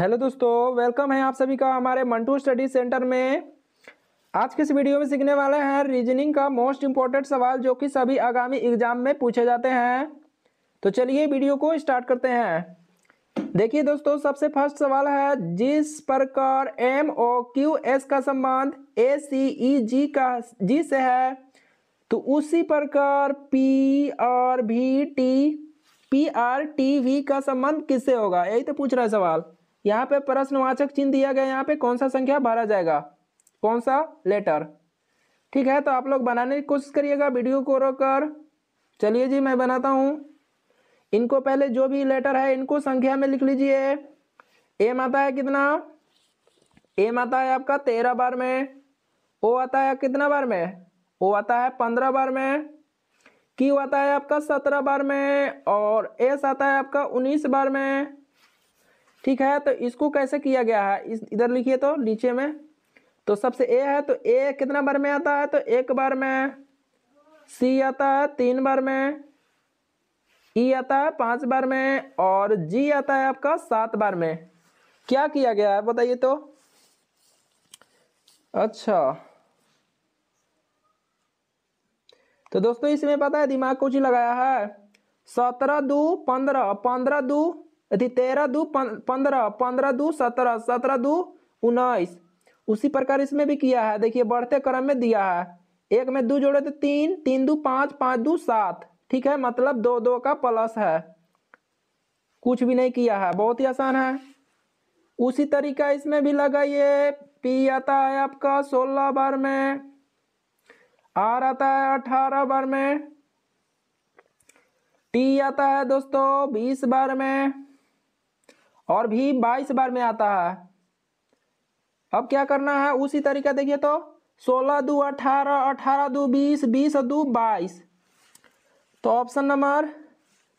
Hello दोस्तों welcome है आप सभी का हमारे मंटू स्टडी सेंटर में आज के इस वीडियो में सीखने वाले हैं रीजनिंग का मोस्ट इम्पोर्टेंट सवाल जो कि सभी आगामी एग्जाम में पूछे जाते हैं तो चलिए वीडियो को स्टार्ट करते हैं देखिए दोस्तों सबसे फर्स्ट सवाल है जिस प्रकार एम ओ क्यू एस का संबंध ए सी ई जी का जी से है तो उसी प्रकार पी आर भी T P R T V का संबंध किससे होगा यही तो पूछ रहा है सवाल यहाँ पे प्रश्नवाचक चिन्ह दिया गया यहाँ पे कौन सा संख्या भरा जाएगा कौन सा लेटर ठीक है तो आप लोग बनाने की कोशिश करिएगा वीडियो को रोक कर चलिए जी मैं बनाता हूँ इनको पहले जो भी लेटर है इनको संख्या में लिख लीजिए एम आता है कितना एम आता है आपका तेरह बार में ओ आता है कितना बार में ओ आता है पंद्रह बार में क्यू आता है आपका सत्रह बार में और एस आता है आपका उन्नीस बार में ठीक है तो इसको कैसे किया गया है इस इधर लिखिए तो नीचे में तो सबसे ए है तो ए कितना बार में आता है तो एक बार में सी आता है तीन बार में ई आता है पांच बार में और जी आता है आपका सात बार में क्या किया गया है बताइए तो अच्छा तो दोस्तों इसमें पता है दिमाग कुछ लगाया है सत्रह दो पंद्रह पंद्रह दो यदि तेरह दो पंद्रह पंद्रह दो सत्रह सत्रह दो उन्नीस उसी प्रकार इसमें भी किया है देखिए बढ़ते क्रम में दिया है एक में दो जोड़े तो तीन तीन दो पाँच पाँच दो सात ठीक है मतलब दो दो का प्लस है कुछ भी नहीं किया है बहुत ही आसान है उसी तरीका इसमें भी लगाइए पी आता है आपका सोलह बार में आर आता है अठारह बार में टी आता है दोस्तों बीस बार में और भी बाईस बार में आता है अब क्या करना है उसी तरीका देखिए तो सोलह दो अठारह अठारह दो बीस बीस और दो बाईस तो ऑप्शन नंबर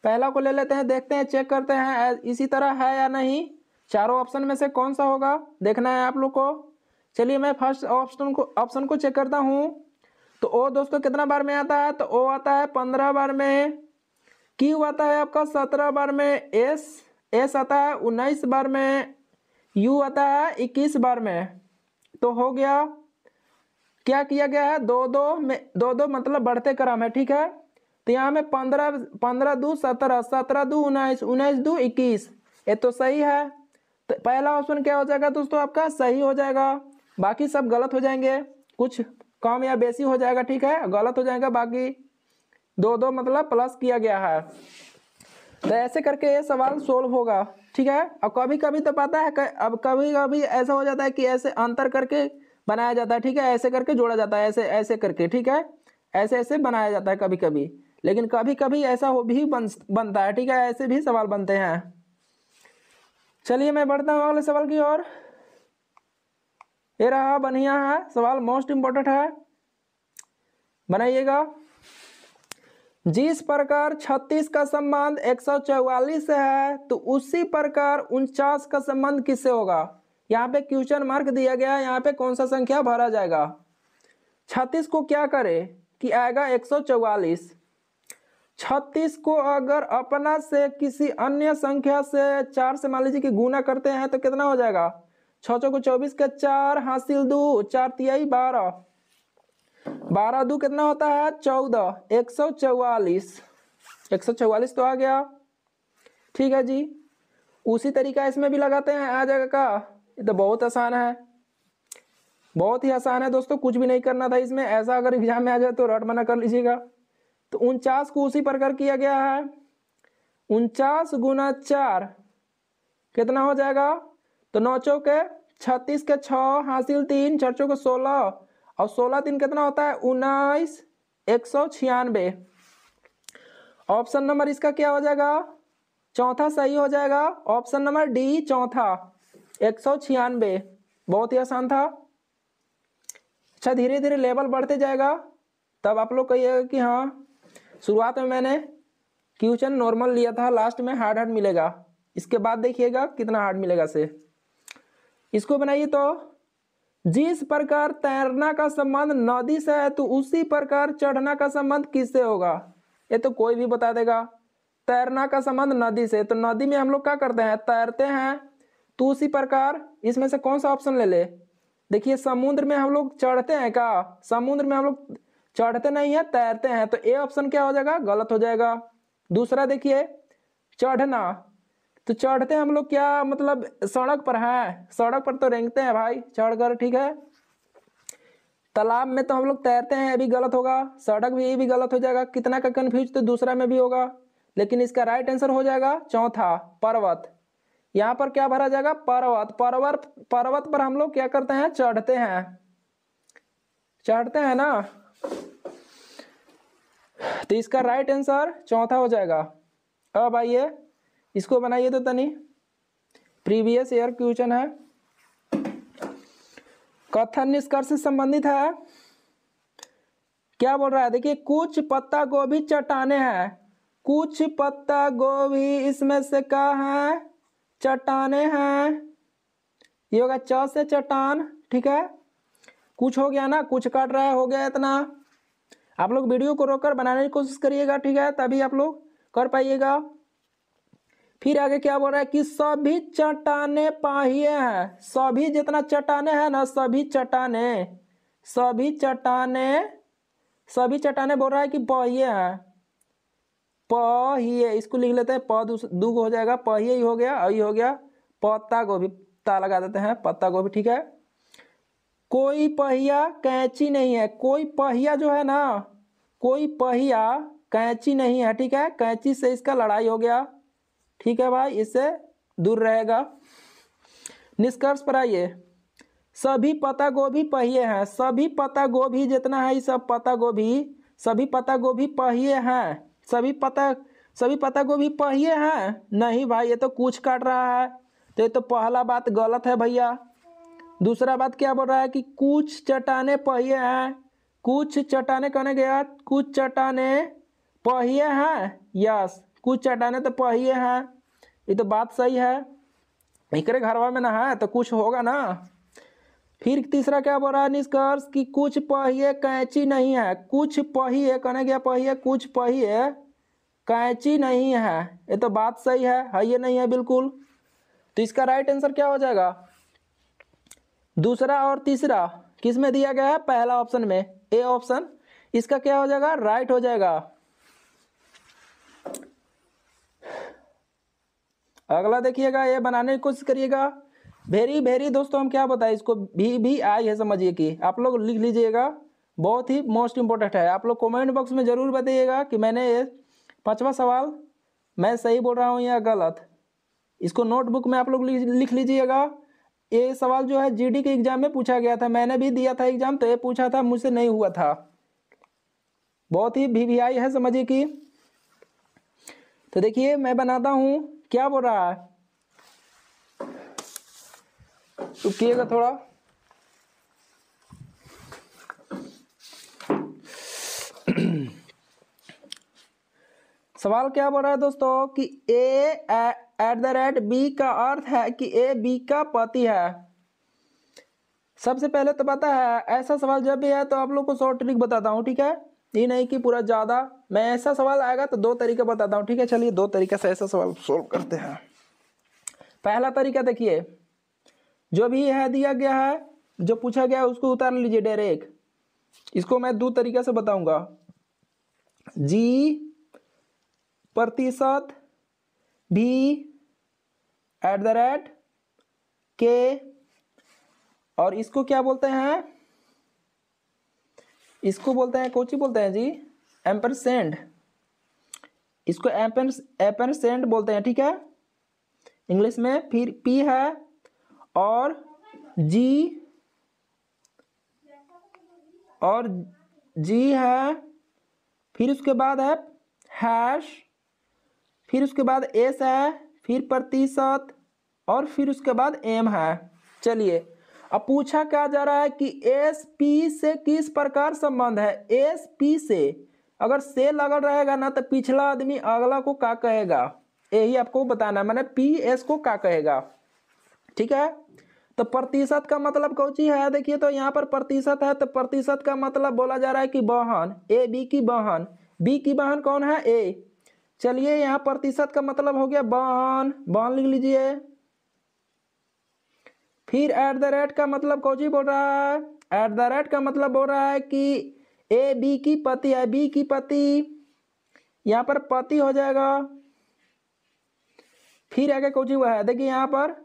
पहला को ले लेते हैं देखते हैं चेक करते हैं इसी तरह है या नहीं चारों ऑप्शन में से कौन सा होगा देखना है आप लोग को चलिए मैं फर्स्ट ऑप्शन को ऑप्शन को चेक करता हूँ तो ओ दोस्तों कितना बार में आता है तो ओ आता है पंद्रह बार में क्यू आता है आपका सत्रह बार में एस एस आता है उन्नीस बार में यू आता है इक्कीस बार में तो हो गया क्या किया गया है दो दो में दो दो मतलब बढ़ते क्रम है ठीक है तो यहाँ में पंद्रह पंद्रह दो सत्रह सत्रह दो उन्नीस उन्नीस दो इक्कीस ये तो सही है तो पहला ऑप्शन क्या हो जाएगा दोस्तों आपका सही हो जाएगा बाकी सब गलत हो जाएंगे कुछ कम या बेसी हो जाएगा ठीक है गलत हो जाएगा बाकी दो दो मतलब प्लस किया गया है तो ऐसे करके ये सवाल सोल्व होगा ठीक है अब कभी कभी तो पता है अब कभी कभी ऐसा हो जाता है कि ऐसे अंतर करके बनाया जाता है ठीक है ऐसे करके जोड़ा जाता है ऐसे ऐसे करके ठीक है ऐसे ऐसे बनाया जाता है कभी कभी लेकिन कभी कभी ऐसा हो भी बन बनता है ठीक है ऐसे भी सवाल बनते हैं चलिए मैं बढ़ता हूँ अगले सवाल की ओर ये रहा बढ़िया है सवाल मोस्ट इम्पोर्टेंट है बनाइएगा जिस प्रकार 36 का संबंध चौवालीस से है तो उसी प्रकार उनचास का संबंध किससे होगा यहाँ पे क्वेश्चन मार्क दिया गया है यहाँ पे कौन सा संख्या भरा जाएगा 36 को क्या करें कि आएगा 144 36 को अगर अपना से किसी अन्य संख्या से चार से मान लीजिए कि गुना करते हैं तो कितना हो जाएगा छो को चौबीस का चार हासिल दो चार तिहाई बारह बारह दो कितना होता है चौदह एक सौ चौवालीस एक सौ चौवालीस तो आ गया ठीक है जी उसी तरीका इसमें भी लगाते हैं आ जाएगा का ये तो बहुत आसान है बहुत ही आसान है दोस्तों कुछ भी नहीं करना था इसमें ऐसा अगर एग्जाम में आ जाए तो रट मना कर लीजिएगा तो उनचास को उसी प्रकार किया गया है उनचास गुना चार कितना हो जाएगा तो नौ चौके छत्तीस के छ हासिल तीन चार चौके सोलह और सोलह दिन कितना होता है उन्नीस एक सौ छियानबे ऑप्शन नंबर इसका क्या हो जाएगा चौथा सही हो जाएगा ऑप्शन नंबर डी चौथा एक सौ छियानबे बहुत ही आसान था अच्छा धीरे धीरे लेवल बढ़ते जाएगा तब आप लोग कहिएगा कि हाँ शुरुआत में मैंने क्वेश्चन नॉर्मल लिया था लास्ट में हार्ड हार्ड मिलेगा इसके बाद देखिएगा कितना हार्ड मिलेगा से इसको बनाइए तो जिस प्रकार तैरना का संबंध नदी से है तो उसी प्रकार चढ़ना का संबंध किससे होगा ये तो कोई भी बता देगा तैरना का संबंध नदी से तो नदी में हम लोग क्या करते हैं तैरते हैं तो उसी प्रकार इसमें से कौन सा ऑप्शन ले ले देखिए समुद्र में हम लोग चढ़ते हैं क्या समुद्र में हम लोग चढ़ते नहीं है तैरते हैं तो ए ऑप्शन क्या हो जाएगा गलत हो जाएगा दूसरा देखिए चढ़ना तो चढ़ते हैं हम लोग क्या मतलब सड़क पर हैं सड़क पर तो रेंगते हैं भाई चढ़कर ठीक है तालाब में तो हम लोग तैरते हैं ये गलत होगा सड़क भी ये भी गलत हो जाएगा कितना का कन्फ्यूज तो दूसरा में भी होगा लेकिन इसका राइट आंसर हो जाएगा चौथा पर्वत यहाँ पर क्या भरा जाएगा पर्वत पर्वत पर्वत पर हम लोग क्या करते हैं चढ़ते हैं चढ़ते हैं ना तो इसका राइट आंसर चौथा हो जाएगा अब आइए इसको बनाइए तो तनी प्रीवियस ईयर क्वेश्चन है कथन निष्कर्ष से संबंधित है क्या बोल रहा है देखिए कुछ पत्ता गोभी चटाने हैं कुछ पत्ता गोभी इसमें से कहा है चटाने हैं ये होगा च से चटान ठीक है कुछ हो गया ना कुछ कट रहा है हो गया इतना आप लोग वीडियो को रोककर बनाने की कोशिश करिएगा ठीक है तभी आप लोग कर पाइएगा फिर आगे क्या बोल रहा है कि सभी चट्टाने पाहिए है सभी जितना चट्टाने हैं ना सभी चट्टाने सभी चट्टाने सभी चट्टाने बोल रहा है कि पहिए है पहिए इसको लिख लेते हैं प दू हो जाएगा पहिए ही हो गया अ हो गया पत्ता गोभी ता लगा देते हैं पत्ता गोभी ठीक है कोई पहिया कैंची नहीं है कोई पहिया जो है ना कोई पहिया कैंची नहीं है ठीक है कैंची से इसका लड़ाई हो गया ठीक है भाई इससे दूर रहेगा निष्कर्ष पर आइए सभी पत्ता गोभी पहिए हैं सभी पत्ता गोभी जितना है सब पत्ता गोभी सभी पत्ता गोभी पहिए हैं सभी पत्ता सभी पत्ता गोभी पहिए हैं नहीं भाई ये तो कुछ काट रहा है तो ये तो पहला बात गलत है भैया दूसरा बात क्या बोल रहा है कि कुछ चटाने पहिए हैं कुछ चटाने कहने गया कुछ चटाने पहिए हैं यस कुछ चटाने तो पहिए हैं ये तो बात सही है इकरे घरवा में ना है तो कुछ होगा ना फिर तीसरा क्या बोल रहा है निष्कर्ष कि कुछ पहिए कैंची नहीं है कुछ पहिए कहने गया पहिए कुछ पहिए कैंची नहीं है ये तो बात सही है है ये नहीं है बिल्कुल तो इसका राइट आंसर क्या हो जाएगा दूसरा और तीसरा किस में दिया गया है पहला ऑप्शन में ए ऑप्शन इसका क्या हो जाएगा राइट हो जाएगा अगला देखिएगा ये बनाने की कोशिश करिएगा भेरी भेरी दोस्तों हम क्या बताएं इसको भी भी आई है समझिए कि आप लोग लिख लीजिएगा बहुत ही मोस्ट इम्पोर्टेंट है आप लोग कमेंट बॉक्स में ज़रूर बताइएगा कि मैंने ये पाँचवा सवाल मैं सही बोल रहा हूँ या गलत इसको नोटबुक में आप लोग लिख लीजिएगा ये सवाल जो है जी के एग्जाम में पूछा गया था मैंने भी दिया था एग्जाम तो ये पूछा था मुझसे नहीं हुआ था बहुत ही भी आई है समझिए कि तो देखिए मैं बनाता हूँ क्या बोल रहा है रुकिएगा थोड़ा सवाल क्या बोल रहा है दोस्तों कि A at the rate B का अर्थ है कि ए बी का पति है सबसे पहले तो पता है ऐसा सवाल जब भी है तो आप लोग को शॉर्ट ट्रिक बताता हूँ ठीक है ये नहीं कि पूरा ज़्यादा मैं ऐसा सवाल आएगा तो दो तरीके बताता हूँ ठीक है चलिए दो तरीके से ऐसा सवाल सोल्व करते हैं पहला तरीका देखिए जो भी है दिया गया है जो पूछा गया है उसको उतार लीजिए डायरेक्ट इसको मैं दो तरीके से बताऊंगा जी प्रतिशत भी एट द रेट के और इसको क्या बोलते हैं इसको बोलते हैं कोची बोलते हैं जी एम्परसेंड इसको एम्पर सेंड बोलते हैं ठीक है इंग्लिश में फिर पी है और जी और जी है फिर उसके बाद है हैश फिर उसके बाद एस है फिर प्रतिशत और फिर उसके बाद एम है चलिए अब पूछा क्या जा रहा है कि एस पी से किस प्रकार संबंध है एस पी से अगर सेल अगर रहेगा ना तो पिछला आदमी अगला को का कहेगा यही आपको बताना मैंने पी एस को का कहेगा ठीक है तो प्रतिशत का मतलब कौची है देखिए तो यहाँ पर प्रतिशत है तो प्रतिशत का मतलब बोला जा रहा है कि बहन ए बी की बहन बी की बहन कौन है ए चलिए यहाँ प्रतिशत का मतलब हो गया बहन बहन लिख लीजिए फिर एट द रेट का मतलब कौची बोल रहा है एट द रेट का मतलब बोल रहा है कि ए बी की पति है बी की पति यहाँ पर पति हो जाएगा फिर आगे कोची हुआ है देखिए यहाँ पर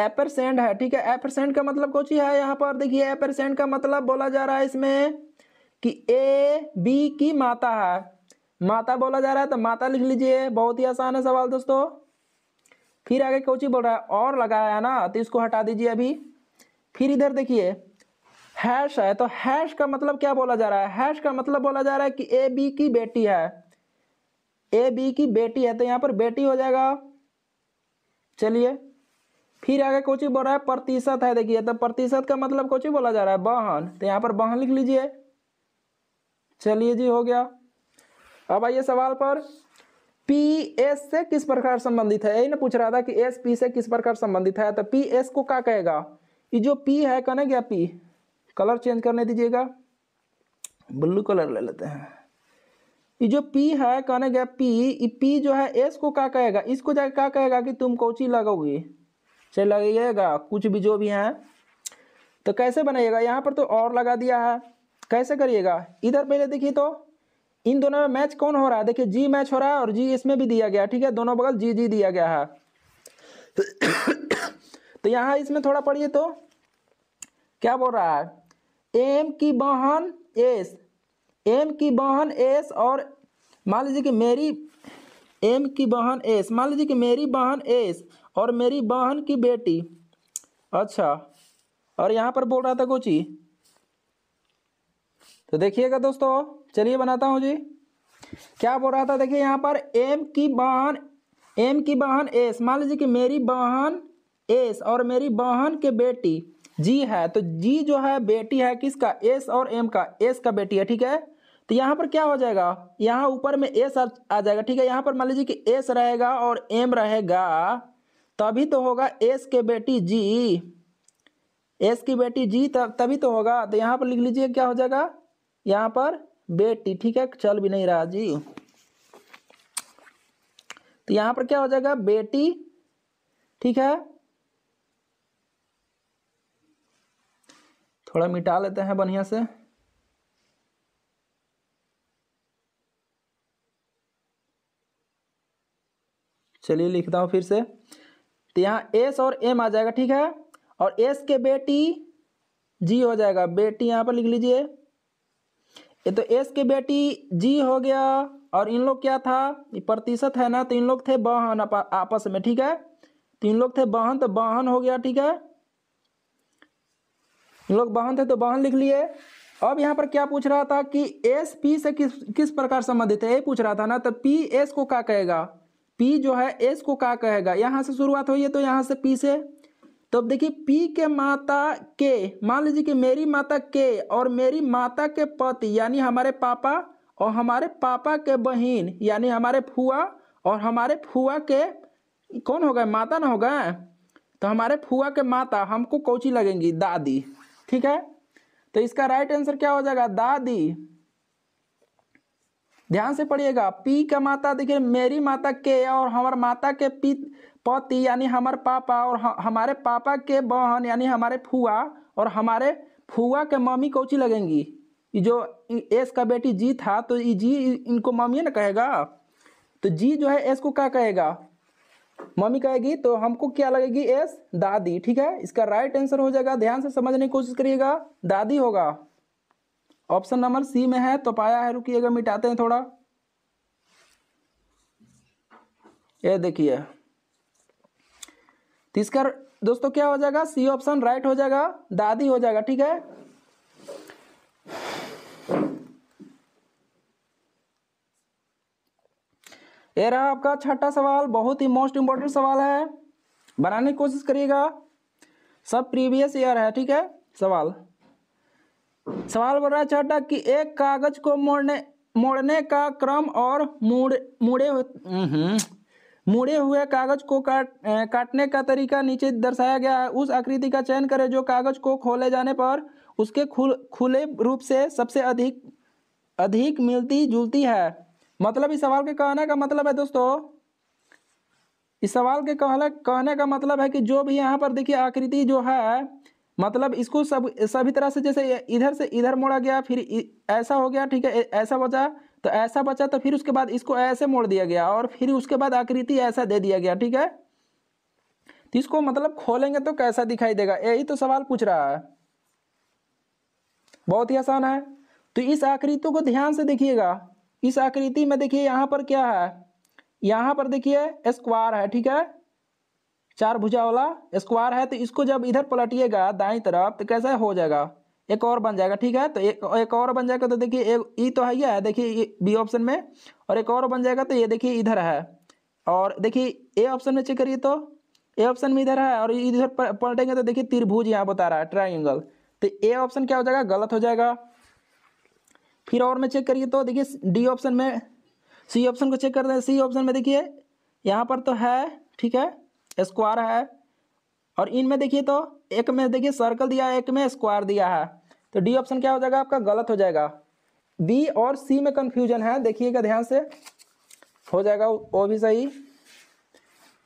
एपरसेंट है ठीक है एपरसेंट का मतलब कोची है यहाँ पर देखिए एपरसेंट का मतलब बोला जा रहा है इसमें कि ए बी की माता है माता बोला जा रहा है तो माता लिख लीजिए बहुत ही आसान है सवाल दोस्तों फिर आगे कोची बोल रहा है और लगाया है ना तो इसको हटा दीजिए अभी फिर इधर देखिए हैश है तो हैश का मतलब क्या बोला जा रहा है हैश का मतलब बोला जा रहा है कि ए बी की बेटी है ए बी की बेटी है तो यहाँ पर बेटी हो जाएगा चलिए फिर आगे कोची बोल रहा है प्रतिशत है देखिए तो प्रतिशत का मतलब कोची बोला जा रहा है बहन तो यहाँ पर बहन लिख लीजिए चलिए जी हो गया अब आइए सवाल पर पी एस से किस प्रकार संबंधित है यही ना पूछ रहा था कि एस पी से किस प्रकार संबंधित है तो पी एस को क्या कहेगा ये जो पी है कने गया पी कलर चेंज करने दीजिएगा ब्लू कलर ले लेते हैं ये जो पी है कहने गया पी ये पी जो है एस को क्या कहेगा इसको जाके क्या कहेगा कि तुम कौची लगोगी चाहे लगाइएगा कुछ भी जो भी है तो कैसे बनाइएगा यहाँ पर तो और लगा दिया है कैसे करिएगा इधर पहले देखिए तो इन दोनों में मैच कौन हो रहा है देखिए जी मैच हो रहा है और जी इसमें भी दिया गया ठीक है दोनों बगल जी जी दिया गया है तो यहाँ इसमें थोड़ा पढ़िए तो क्या बोल रहा है एम की बहन एस एम की बहन एस और मान लीजिए कि मेरी एम की बहन एस मान लीजिए कि मेरी बहन एस और मेरी बहन की बेटी अच्छा और यहाँ पर बोल रहा था कुछ ही तो देखिएगा दोस्तों चलिए बनाता हूँ जी क्या बोल रहा था देखिए यहाँ पर एम की बहन एम की बहन एस मान लीजिए कि मेरी बहन एस और मेरी बहन के बेटी जी है तो जी जो है बेटी है किसका एस और एम का एस का बेटी है ठीक है तो यहाँ पर क्या हो जाएगा यहाँ ऊपर में एस आ जाएगा ठीक है यहाँ पर मान लीजिए कि एस रहेगा और एम रहेगा तभी तो होगा एस के बेटी जी एस की बेटी जी तब तभी तो होगा तो यहाँ पर लिख लीजिए क्या हो जाएगा यहाँ पर बेटी ठीक है चल भी नहीं रहा जी तो यहाँ पर क्या हो जाएगा बेटी ठीक है थोड़ा मिटा लेते हैं बढ़िया से चलिए लिखता हूँ फिर से तो यहाँ एस और एम आ जाएगा ठीक है और एस के बेटी जी हो जाएगा बेटी यहाँ पर लिख लीजिए ये तो एस के बेटी जी हो गया और इन लोग क्या था प्रतिशत है ना तो इन लोग थे बहन आपस में ठीक है तो इन लोग थे बहन तो बहन हो गया ठीक है लोग वाहन थे तो वाहन लिख लिए अब यहाँ पर क्या पूछ रहा था कि एस पी से किस किस प्रकार संबंधित है ये पूछ रहा था ना तो पी एस को क्या कहेगा पी जो है एस को क्या कहेगा यहाँ से शुरुआत हुई है तो यहाँ से पी से तो अब देखिए पी के माता के मान लीजिए कि मेरी माता के और मेरी माता के पति यानी हमारे पापा और हमारे पापा के बहन यानी हमारे फुआ और हमारे फुआ के कौन हो गए माता ना हो गए तो हमारे फुआ के माता हमको कौची लगेंगी दादी ठीक है तो इसका राइट आंसर क्या हो जाएगा दादी ध्यान से पढ़िएगा पी का माता देखिए मेरी माता के और हमारे माता के पी पति यानी हमारे पापा और हमारे पापा के बहन यानी हमारे फुआ और हमारे फुआ के मम्मी कौची लगेंगी जो एस का बेटी जी था तो जी इनको मम्मी ना कहेगा तो जी जो है एस को क्या कहेगा मम्मी कहेगी तो हमको क्या लगेगी एस दादी ठीक है इसका राइट आंसर हो जाएगा ध्यान से समझने की कोशिश करिएगा दादी होगा ऑप्शन नंबर सी में है तो पाया है रुकिएगा मिटाते हैं थोड़ा ये देखिए इसका दोस्तों क्या हो जाएगा सी ऑप्शन राइट हो जाएगा दादी हो जाएगा ठीक है ये रहा आपका छठा सवाल बहुत ही मोस्ट इम्पोर्टेंट सवाल है बनाने की कोशिश करिएगा सब प्रीवियस ईयर है ठीक है सवाल सवाल बोल रहा है छठा कि एक कागज को मोड़ने मोड़ने का क्रम और मुड़े मुड़े हम्म, मुड़े हुए कागज को काट काटने का तरीका नीचे दर्शाया गया है उस आकृति का चयन करें जो कागज को खोले जाने पर उसके खुल खुले रूप से सबसे अधिक अधिक मिलती जुलती है मतलब इस सवाल के कहने का मतलब है दोस्तों इस सवाल के कहने कहने का मतलब है कि जो भी यहाँ पर देखिए आकृति जो है मतलब इसको सब सभी तरह से जैसे इधर से इधर मोड़ा गया फिर ऐसा हो गया ठीक है ऐसा बचा तो ऐसा बचा तो फिर उसके बाद इसको ऐसे मोड़ दिया गया और फिर उसके बाद आकृति ऐसा दे दिया गया ठीक है तो इसको मतलब खोलेंगे तो कैसा दिखाई देगा यही तो सवाल पूछ रहा है बहुत ही आसान है तो इस आकृति को ध्यान से देखिएगा इस आकृति में देखिए यहाँ पर क्या है यहाँ पर देखिए स्क्वायर है ठीक है चार भुजा वाला स्क्वायर है तो इसको जब इधर पलटिएगा दाई तरफ तो कैसा हो जाएगा एक और बन जाएगा ठीक है तो एक एक और बन जाएगा तो देखिए एक ई तो है ही है देखिए बी ऑप्शन में और एक और बन जाएगा तो ये देखिए इधर है और देखिए ए ऑप्शन में चेक करिए तो ए ऑप्शन में इधर है और इधर पलटेंगे तो देखिए त्रिभुज यहाँ बता रहा है ट्राइंगल तो ए ऑप्शन क्या हो जाएगा गलत हो जाएगा फिर और में चेक करिए तो देखिए डी ऑप्शन में सी ऑप्शन को चेक करते हैं सी ऑप्शन में देखिए यहाँ पर तो है ठीक है स्क्वायर है और इनमें देखिए तो एक में देखिए सर्कल दिया है एक में स्क्वायर दिया है तो डी ऑप्शन क्या हो जाएगा आपका गलत हो जाएगा बी और सी में कन्फ्यूजन है देखिएगा ध्यान से हो जाएगा वो भी सही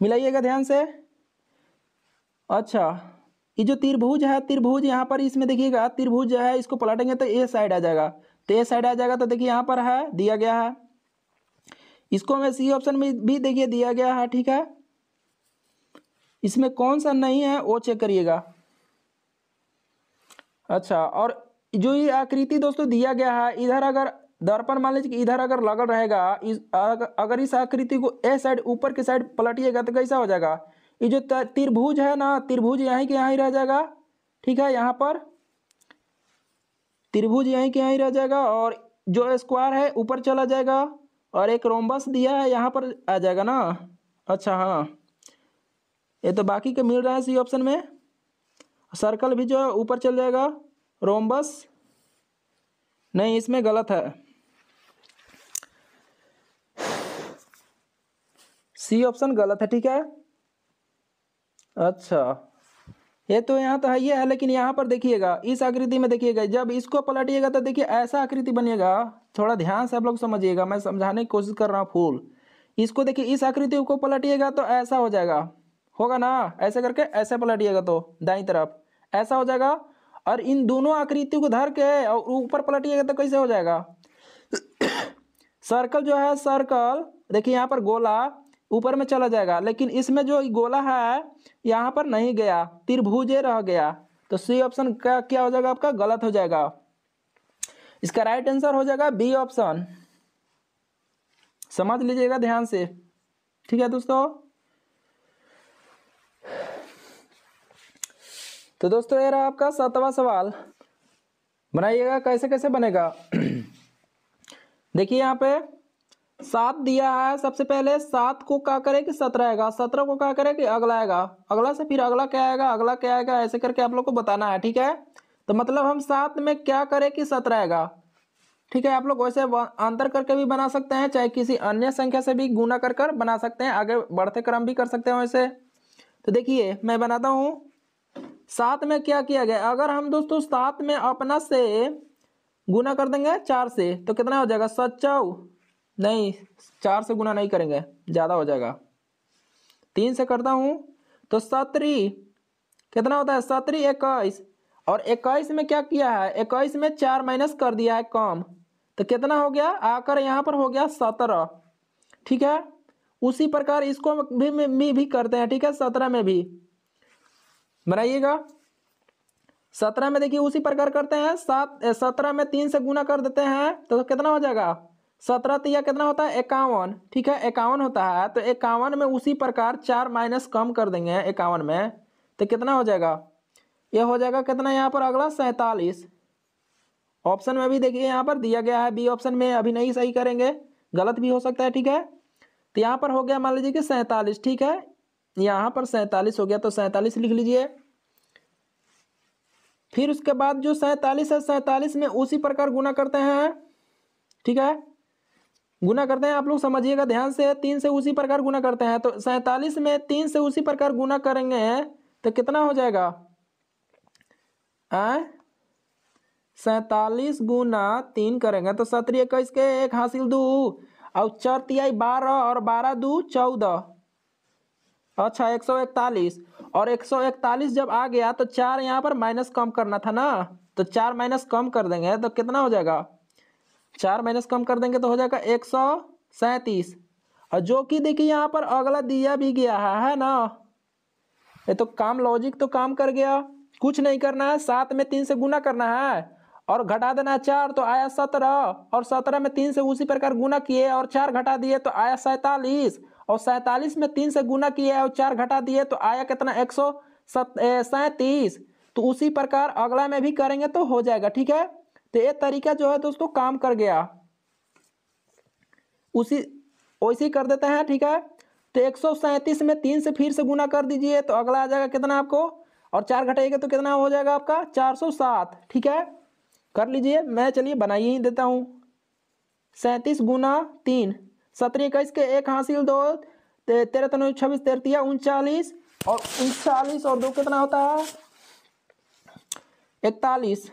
मिलाइएगा ध्यान से अच्छा ये जो त्रिभुज है त्रिभुज यहाँ पर इसमें देखिएगा त्रिभुज जो है इसको पलटेंगे तो ए साइड आ जाएगा तो ये साइड आ जाएगा तो देखिए यहाँ पर है दिया गया है इसको हमें सी ऑप्शन में भी देखिए दिया गया है ठीक है इसमें कौन सा नहीं है वो चेक करिएगा अच्छा और जो ये आकृति दोस्तों दिया गया है इधर अगर दर्पण मान लीजिए कि इधर अगर लगल रहेगा इस अगर इस आकृति को ए साइड ऊपर के साइड पलटिएगा तो कैसा हो जाएगा ये जो त्रिभुज है ना त्रिभुज यहाँ के यहाँ ही रह जाएगा ठीक है यहाँ पर त्रिभुज यहीं के यहीं रह जाएगा और जो स्क्वायर है ऊपर चला जाएगा और एक रोमबस दिया है यहाँ पर आ जाएगा ना अच्छा हाँ ये तो बाकी के मिल रहा है सी ऑप्शन में सर्कल भी जो है ऊपर चल जाएगा रोमबस नहीं इसमें गलत है सी ऑप्शन गलत है ठीक है अच्छा ये तो यहाँ तो है ये है लेकिन यहाँ पर देखिएगा इस आकृति में देखिएगा जब इसको पलटिएगा तो देखिए ऐसा आकृति बनिएगा थोड़ा ध्यान से आप लोग समझिएगा मैं समझाने की कोशिश कर रहा हूँ फूल इसको देखिए इस आकृति को पलटिएगा तो ऐसा हो जाएगा होगा ना ऐसे करके ऐसे पलटिएगा तो दाई तरफ ऐसा हो जाएगा और इन दोनों आकृतियों को धर के और ऊपर पलटिएगा तो कैसे हो जाएगा सर्कल जो है सर्कल देखिए यहाँ पर गोला ऊपर में चला जाएगा लेकिन इसमें जो गोला है यहाँ पर नहीं गया त्रिभुजे रह गया तो सी ऑप्शन का क्या हो जाएगा आपका गलत हो जाएगा इसका राइट आंसर हो जाएगा बी ऑप्शन समझ लीजिएगा ध्यान से ठीक है दोस्तों तो दोस्तों ये रहा आपका सातवां सवाल बनाइएगा कैसे कैसे बनेगा देखिए यहाँ पे सात दिया है सबसे पहले सात को क्या करें कि सत्रह आएगा सत्रह को क्या करें कि अगला आएगा अगला से फिर अगला क्या आएगा अगला क्या आएगा ऐसे करके आप लोग को बताना है ठीक है तो मतलब हम सात में क्या करें कि सत्रह आएगा ठीक है आप लोग वैसे अंतर करके भी बना सकते हैं चाहे किसी अन्य संख्या से भी गुना कर कर बना सकते हैं आगे बढ़ते क्रम भी कर सकते हैं वैसे तो देखिए मैं बनाता हूँ सात में क्या किया गया अगर हम दोस्तों सात में अपना से गुना कर देंगे चार से तो कितना हो जाएगा सच्चाऊ नहीं चार से गुना नहीं करेंगे ज़्यादा हो जाएगा तीन से करता हूँ तो सत्री कितना होता है सत्री इक्कीस और इक्कीस में क्या किया है इक्कीस में चार माइनस कर दिया है कम तो कितना हो गया आकर यहाँ पर हो गया सत्रह ठीक है उसी प्रकार इसको भी भी, भी करते हैं ठीक है सत्रह में भी बनाइएगा सत्रह में देखिए उसी प्रकार करते हैं सात सत्रह में तीन से गुना कर देते हैं तो कितना हो जाएगा सत्रह तिया कितना होता है इक्यावन ठीक है इक्यावन होता है तो इक्यावन में उसी प्रकार चार माइनस कम कर देंगे इक्यावन में तो कितना हो जाएगा ये हो जाएगा कितना यहाँ पर अगला सैंतालीस ऑप्शन में भी देखिए यहाँ पर दिया गया है बी ऑप्शन में अभी नहीं सही करेंगे गलत भी हो सकता है ठीक है तो यहाँ पर हो गया मान लीजिए कि सैंतालीस ठीक है यहाँ पर सैंतालीस हो गया तो सैंतालीस लिख लीजिए फिर उसके बाद जो सैंतालीस है सैंतालीस में उसी प्रकार गुना करते हैं ठीक है गुना करते हैं आप लोग समझिएगा ध्यान से तीन से उसी प्रकार गुना करते हैं तो सैंतालीस में तीन से उसी प्रकार गुना करेंगे तो कितना हो जाएगा आ? सैतालीस गुना तीन करेंगे तो सत्री इक्कीस के एक हासिल दो और चार तिहाई बारह और बारह दो चौदह अच्छा एक सौ इकतालीस और एक सौ इकतालीस जब आ गया तो चार यहाँ पर माइनस कम करना था ना तो चार माइनस कम कर देंगे तो कितना हो जाएगा चार माइनस कम कर देंगे तो हो जाएगा एक सौ सैंतीस और जो कि देखिए यहाँ पर अगला दिया भी गया है है ना ये तो काम लॉजिक तो काम कर गया कुछ नहीं करना है सात में तीन से गुना करना है और घटा देना है चार तो आया सत्रह और सत्रह में तीन से उसी प्रकार गुना किए और चार घटा दिए तो आया सैंतालीस और सैतालीस में तीन से गुना किए और चार घटा दिए तो आया कितना एक सौ सैंतीस तो उसी प्रकार अगला में भी करेंगे तो हो जाएगा ठीक है तो ये तरीका जो है दोस्तों काम कर गया उसी वैसे ही कर देते हैं ठीक है तो एक में तीन से फिर से गुना कर दीजिए तो अगला आ जाएगा कितना आपको और चार घटाइएगा तो कितना हो जाएगा आपका 407 ठीक है कर लीजिए मैं चलिए बनाइए ही देता हूँ सैंतीस गुना तीन सत्रह इक्कीस के एक हासिल दो तेरह तनो छब्बीस तेरतिया उनचालीस और उनचालीस और दो कितना होता है इकतालीस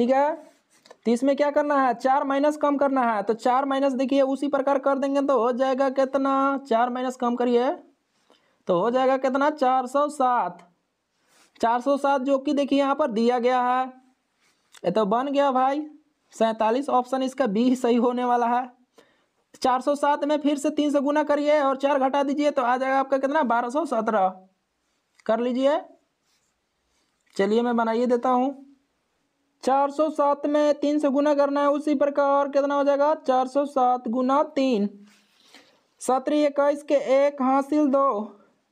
ठीक है तो इसमें क्या करना है चार माइनस कम करना है तो चार माइनस देखिए उसी प्रकार कर देंगे तो हो जाएगा कितना चार माइनस कम करिए तो हो जाएगा कितना चार सौ सात चार सौ सात जो कि देखिए यहाँ पर दिया गया है ये तो बन गया भाई सैंतालीस ऑप्शन इसका बी सही होने वाला है चार सौ सात में फिर से तीन सौ गुना करिए और चार घटा दीजिए तो आ जाएगा आपका कितना बारह सौ सत्रह कर लीजिए चलिए मैं बनाइए देता हूँ चार सौ सात में तीन से गुना करना है उसी प्रकार कितना हो जाएगा चार सौ सात गुना तीन सत्री इक्कीस के एक हासिल दो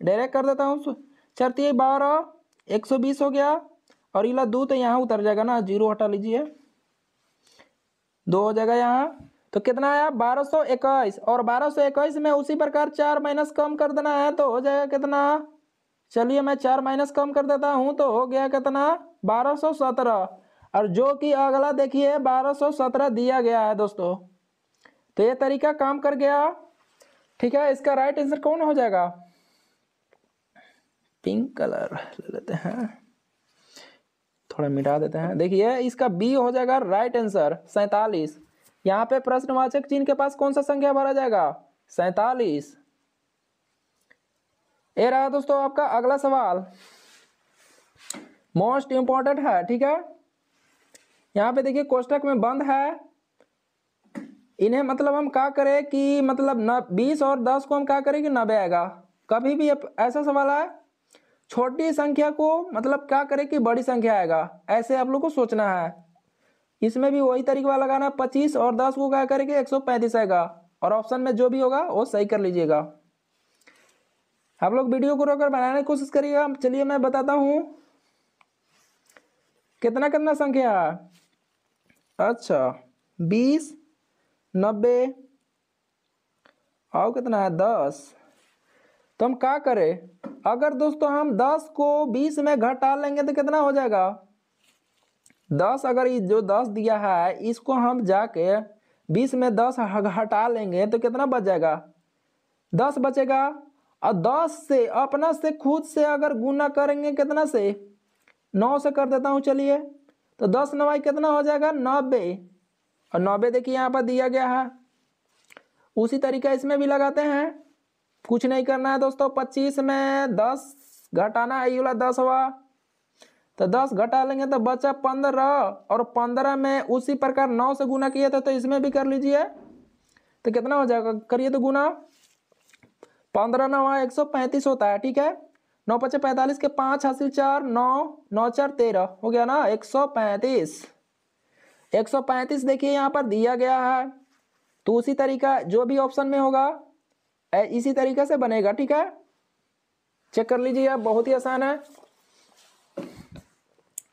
डायरेक्ट कर देता हूँ चरती बारह एक सौ बीस हो गया और इला दो तो यहाँ उतर जाएगा ना जीरो हटा लीजिए दो हो जाएगा यहाँ तो कितना आया बारह सौ इक्कीस और बारह सौ इक्कीस में उसी प्रकार चार माइनस कम कर देना है तो हो जाएगा कितना चलिए मैं चार माइनस कम कर देता हूँ तो हो गया कितना बारह सौ सत्रह और जो कि अगला देखिए 1217 दिया गया है दोस्तों तो ये तरीका काम कर गया ठीक है इसका राइट आंसर कौन हो जाएगा पिंक कलर ले लेते हैं थोड़ा मिटा देते हैं देखिए इसका बी हो जाएगा राइट आंसर सैतालीस यहाँ पे प्रश्नवाचक चिन्ह के पास कौन सा संख्या भरा जाएगा सैतालीस ये रहा दोस्तों आपका अगला सवाल मोस्ट इंपॉर्टेंट है ठीक है यहाँ पे देखिए कोष्टक में बंद है इन्हें मतलब हम क्या करें कि मतलब न बीस और दस को हम क्या करें कि नब्बे आएगा कभी भी ऐसा सवाल आए छोटी संख्या को मतलब क्या करें कि बड़ी संख्या आएगा ऐसे आप लोग को सोचना है इसमें भी वही तरीका लगाना है पच्चीस और दस को क्या कि एक सौ पैंतीस आएगा और ऑप्शन में जो भी होगा वो सही कर लीजिएगा आप लोग वीडियो को रोकर बनाने की कोशिश करिएगा चलिए मैं बताता हूँ कितना कितना संख्या है अच्छा बीस नब्बे और कितना है दस तो हम क्या करें अगर दोस्तों हम दस को बीस में घटा लेंगे तो कितना हो जाएगा दस अगर ये जो दस दिया है इसको हम जाके बीस में दस हटा लेंगे तो कितना बच जाएगा दस बचेगा और दस से अपना से खुद से अगर गुना करेंगे कितना से नौ से कर देता हूँ चलिए तो दस नवाई कितना हो जाएगा नब्बे और नब्बे देखिए यहाँ पर दिया गया है उसी तरीका इसमें भी लगाते हैं कुछ नहीं करना है दोस्तों पच्चीस में दस घटाना है ये दस हुआ तो दस घटा लेंगे तो बचा पंद्रह और पंद्रह में उसी प्रकार नौ से गुना किया था तो इसमें भी कर लीजिए तो कितना हो जाएगा करिए तो गुना पंद्रह नवा एक सौ पैंतीस होता है ठीक है नौ पचे पैंतालीस के पांच हासिल चार नौ नौ चार तेरह हो गया ना एक सौ पैंतीस एक सौ पैंतीस देखिए यहाँ पर दिया गया है तो उसी तरीका जो भी ऑप्शन में होगा इसी तरीके से बनेगा ठीक है चेक कर लीजिए आप बहुत ही आसान है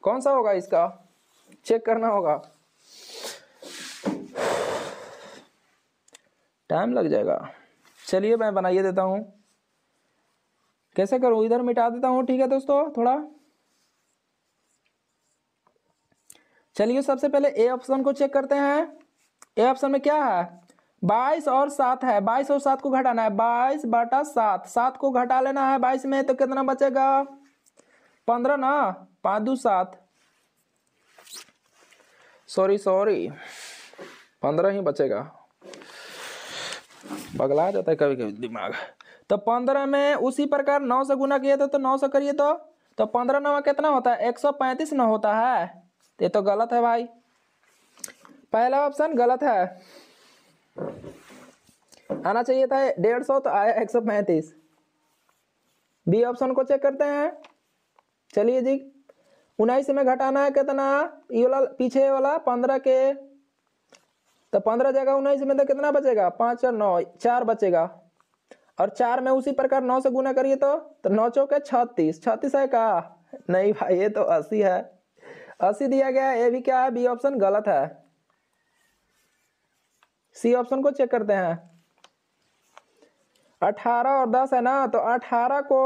कौन सा होगा इसका चेक करना होगा टाइम लग जाएगा चलिए मैं बनाइए देता हूँ कैसे करूं इधर मिटा देता हूं ठीक है दोस्तों थोड़ा चलिए सबसे पहले ए ऑप्शन को चेक करते हैं ए ऑप्शन में क्या है बाईस और सात है बाईस और सात को घटाना है बाईस बटा सात सात को घटा लेना है बाईस में तो कितना बचेगा पंद्रह ना पाँच दू सात सॉरी सॉरी पंद्रह ही बचेगा बगला जाता है कभी कभी दिमाग तो पंद्रह में उसी प्रकार नौ से गुना किए तो नौ से करिए तो तो पंद्रह नवा कितना होता है एक सौ पैंतीस न होता है ये तो गलत है भाई पहला ऑप्शन गलत है आना चाहिए था डेढ़ सौ तो आया एक सौ पैंतीस बी ऑप्शन को चेक करते हैं चलिए जी उन्नीस में घटाना है कितना ये वाला पीछे वाला पंद्रह के तो पंद्रह जगह उन्नीस में तो कितना बचेगा पाँच और नौ चार बचेगा और चार में उसी प्रकार नौ से गुना करिए तो तो नौ चौके छत्तीस छत्तीस है का नहीं भाई ये तो अस्सी है अस्सी दिया गया है ये भी क्या है बी ऑप्शन गलत है सी ऑप्शन को चेक करते हैं अठारह और दस है ना तो अठारह को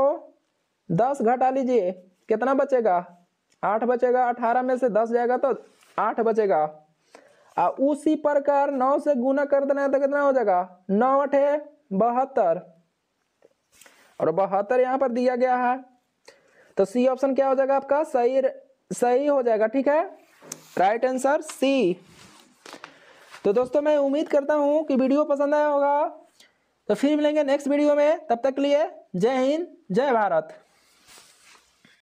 दस घटा लीजिए कितना बचेगा आठ बचेगा अठारह में से दस जाएगा तो आठ बचेगा आ उसी प्रकार नौ से गुना कर देना है तो कितना हो जाएगा नौ अठे बहत्तर और बहत्तर यहाँ पर दिया गया है तो सी ऑप्शन क्या हो जाएगा आपका सही सही हो जाएगा ठीक है राइट आंसर सी तो दोस्तों मैं उम्मीद करता हूँ कि वीडियो पसंद आया होगा तो फिर मिलेंगे नेक्स्ट वीडियो में तब तक के लिए जय हिंद जय भारत